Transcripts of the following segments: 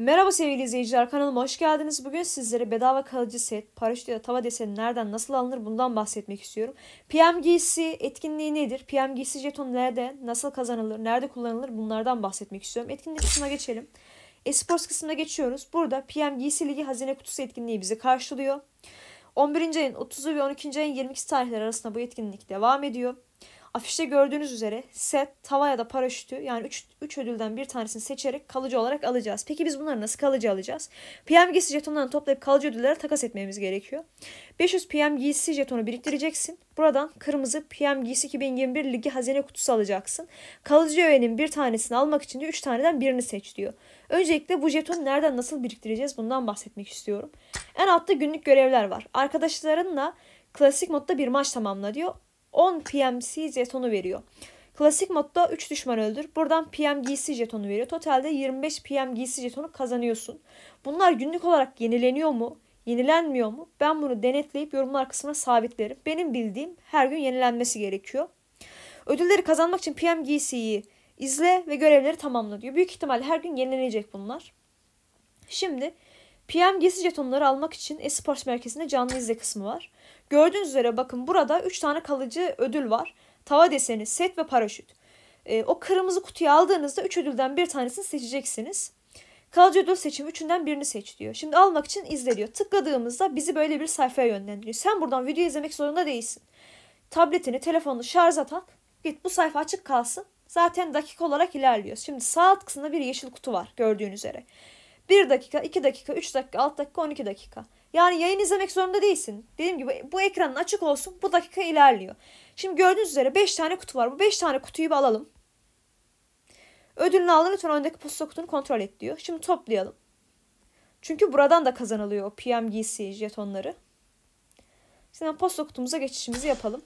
Merhaba sevgili izleyiciler kanalıma hoş geldiniz. Bugün sizlere bedava kalıcı set, paraşüt ya da tava deseni nereden nasıl alınır bundan bahsetmek istiyorum. PM giysi etkinliği nedir? PM giysi jeton nerede, nasıl kazanılır, nerede kullanılır bunlardan bahsetmek istiyorum. Etkinlik kısmına geçelim. Esports kısmına geçiyoruz. Burada PM giysi ligi hazine kutusu etkinliği bizi karşılıyor. 11. ayın 30'u ve 12. ayın 22 tarihleri arasında bu etkinlik devam ediyor. Afişte gördüğünüz üzere set, tava ya da paraşütü yani 3 ödülden bir tanesini seçerek kalıcı olarak alacağız. Peki biz bunları nasıl kalıcı alacağız? PMGC jetonlarını toplayıp kalıcı ödüllere takas etmemiz gerekiyor. 500 PMGC jetonu biriktireceksin. Buradan kırmızı PMGC 2021 ligi hazine kutusu alacaksın. Kalıcı öğenin bir tanesini almak için de 3 taneden birini seç diyor. Öncelikle bu jetonu nereden nasıl biriktireceğiz bundan bahsetmek istiyorum. En altta günlük görevler var. Arkadaşlarınla klasik modda bir maç tamamla diyor. 10 PMC jetonu veriyor. Klasik modda 3 düşman öldür. Buradan PMGC jetonu veriyor. Totalde 25 PMGC jetonu kazanıyorsun. Bunlar günlük olarak yenileniyor mu? Yenilenmiyor mu? Ben bunu denetleyip yorumlar kısmına sabitlerim. Benim bildiğim her gün yenilenmesi gerekiyor. Ödülleri kazanmak için PMGC'yi izle ve görevleri tamamla diyor. Büyük ihtimalle her gün yenilenecek bunlar. Şimdi PM gezi jetonları almak için Esports merkezinde canlı izle kısmı var. Gördüğünüz üzere bakın burada 3 tane kalıcı ödül var. Tava deseni, set ve paraşüt. E, o kırmızı kutuyu aldığınızda 3 ödülden bir tanesini seçeceksiniz. Kalıcı ödül seçimi üçünden birini seç diyor. Şimdi almak için izle diyor. Tıkladığımızda bizi böyle bir sayfaya yönlendiriyor. Sen buradan video izlemek zorunda değilsin. Tabletini, telefonunu şarja tak. Git bu sayfa açık kalsın. Zaten dakika olarak ilerliyor. Şimdi sağ alt kısımda bir yeşil kutu var gördüğünüz üzere. 1 dakika, 2 dakika, 3 dakika, 6 dakika, 12 dakika. Yani yayın izlemek zorunda değilsin. Dediğim gibi bu ekranın açık olsun bu dakika ilerliyor. Şimdi gördüğünüz üzere 5 tane kutu var. Bu 5 tane kutuyu bir alalım. Ödülünü aldın lütfen öndeki posta kutunu kontrol et diyor. Şimdi toplayalım. Çünkü buradan da kazanılıyor o PMGC jetonları. Şimdi posta kutumuza geçişimizi yapalım.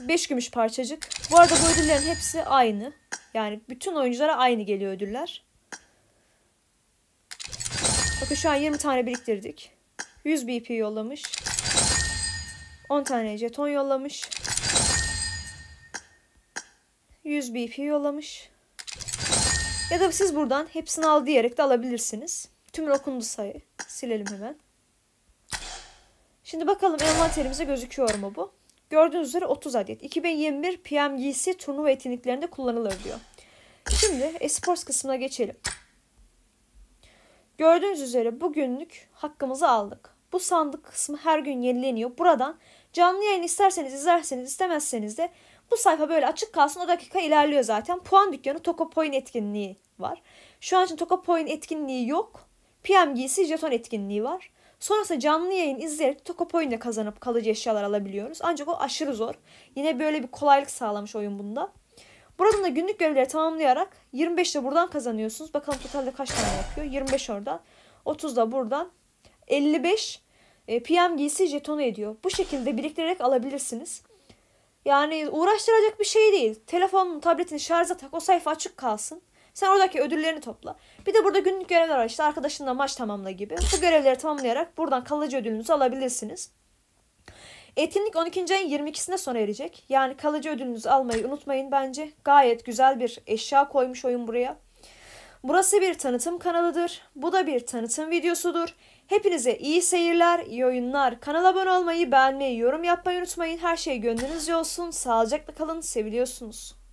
5 gümüş parçacık. Bu arada bu ödüllerin hepsi aynı. Yani bütün oyunculara aynı geliyor ödüller. Bakın şu an 20 tane biriktirdik. 100 BP yollamış. 10 tane jeton yollamış. 100 BP yollamış. Ya da siz buradan hepsini al diyerek de alabilirsiniz. Tüm okundu sayı. Silelim hemen. Şimdi bakalım envanterimize gözüküyor mu bu? Gördüğünüz üzere 30 adet. 2021 PMGC turnuva etkinliklerinde kullanılır diyor. Şimdi esports kısmına geçelim. Gördüğünüz üzere bugünlük hakkımızı aldık. Bu sandık kısmı her gün yenileniyor. Buradan canlı yayın isterseniz izlerseniz istemezseniz de bu sayfa böyle açık kalsın o dakika ilerliyor zaten. Puan dükkanı Tokopoin etkinliği var. Şu an için Tokopoin etkinliği yok. PMG'si jeton etkinliği var. Sonrasında canlı yayın izleyerek Tokopoin kazanıp kalıcı eşyalar alabiliyoruz. Ancak o aşırı zor. Yine böyle bir kolaylık sağlamış oyun bunda. Buradan da günlük görevleri tamamlayarak 25 de buradan kazanıyorsunuz. Bakalım totalde kaç tane yapıyor? 25 oradan. 30 da buradan. 55 e, PM giysi jetonu ediyor. Bu şekilde biriktirerek alabilirsiniz. Yani uğraştıracak bir şey değil. Telefonun, tabletini şarja tak. O sayfa açık kalsın. Sen oradaki ödüllerini topla. Bir de burada günlük görevler var işte arkadaşınla maç tamamla gibi. Bu görevleri tamamlayarak buradan kalıcı ödülünüzü alabilirsiniz. Etkinlik 12. ayın 22'sinde sona erecek. Yani kalıcı ödülünüzü almayı unutmayın bence. Gayet güzel bir eşya koymuş oyun buraya. Burası bir tanıtım kanalıdır. Bu da bir tanıtım videosudur. Hepinize iyi seyirler, iyi oyunlar. Kanala abone olmayı, beğenmeyi, yorum yapmayı unutmayın. Her şey gönlünüzce olsun. Sağlıcakla kalın, seviliyorsunuz.